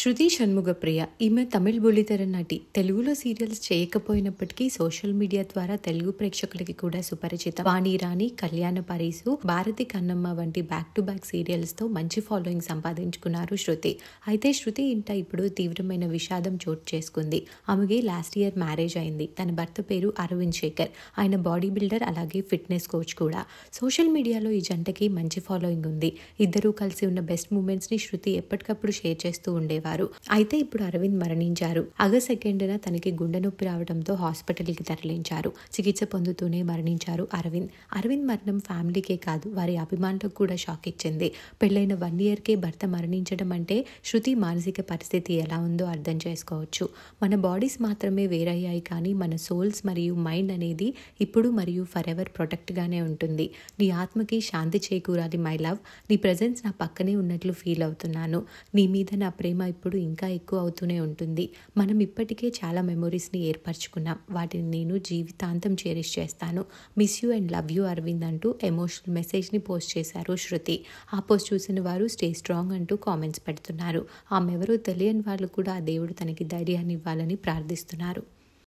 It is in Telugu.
శృతి షణ్ముగప్రియ ఈమె తమిళ్ బుల్లితెర నటి తెలుగులో సీరియల్స్ చేయకపోయినప్పటికీ సోషల్ మీడియా ద్వారా తెలుగు ప్రేక్షకులకి కూడా సుపరిచిత వాణి రాణి కళ్యాణ పరీసు భారతి కన్నమ్మ వంటి బ్యాక్ టు బ్యాక్ సీరియల్స్ తో మంచి ఫాలోయింగ్ సంపాదించుకున్నారు శృతి అయితే శృతి ఇంట ఇప్పుడు తీవ్రమైన విషాదం చోటు చేసుకుంది ఆమెకి లాస్ట్ ఇయర్ మ్యారేజ్ అయింది తన భర్త పేరు అరవింద్ శేఖర్ ఆయన బాడీ బిల్డర్ అలాగే ఫిట్నెస్ కోచ్ కూడా సోషల్ మీడియాలో ఈ జంటకి మంచి ఫాలోయింగ్ ఉంది ఇద్దరూ కలిసి ఉన్న బెస్ట్ మూమెంట్స్ ని శృతి ఎప్పటికప్పుడు షేర్ చేస్తూ ఉండేవారు చెప్పారు అయితే ఇప్పుడు అరవింద్ మరణించారు ఆగస్ట్ సెకండ్న తనకి గుండె నొప్పి రావడంతో హాస్పిటల్కి తరలించారు చికిత్స పొందుతూనే మరణించారు అరవింద్ అరవింద్ మరణం ఫ్యామిలీకే కాదు వారి అభిమానులకు కూడా షాక్ ఇచ్చింది పెళ్లైన వన్ ఇయర్కే భర్త మరణించడం అంటే శృతి మానసిక పరిస్థితి ఎలా ఉందో అర్థం చేసుకోవచ్చు మన బాడీస్ మాత్రమే వేరయ్యాయి కానీ మన సోల్స్ మరియు మైండ్ అనేది ఇప్పుడు మరియు ఫర్ ఎవర్ ప్రొటెక్ట్గానే ఉంటుంది నీ ఆత్మకి శాంతి చేకూరాలి మై లవ్ నీ ప్రజెన్స్ నా పక్కనే ఉన్నట్లు ఫీల్ అవుతున్నాను నీ మీద నా ప్రేమ ఎప్పుడు ఇంకా ఎక్కువ అవుతూనే ఉంటుంది మనం ఇప్పటికే చాలా మెమొరీస్ని ఏర్పరచుకున్నాం వాటిని నేను జీవితాంతం చేరిష్ చేస్తాను miss you and love you Aravind అంటూ ఎమోషనల్ మెసేజ్ని పోస్ట్ చేశారు శృతి ఆ పోస్ట్ చూసిన వారు స్టే స్ట్రాంగ్ అంటూ కామెంట్స్ పెడుతున్నారు ఆమె ఎవరో తెలియని వాళ్ళు కూడా ఆ దేవుడు తనకి ధైర్యాన్ని ఇవ్వాలని ప్రార్థిస్తున్నారు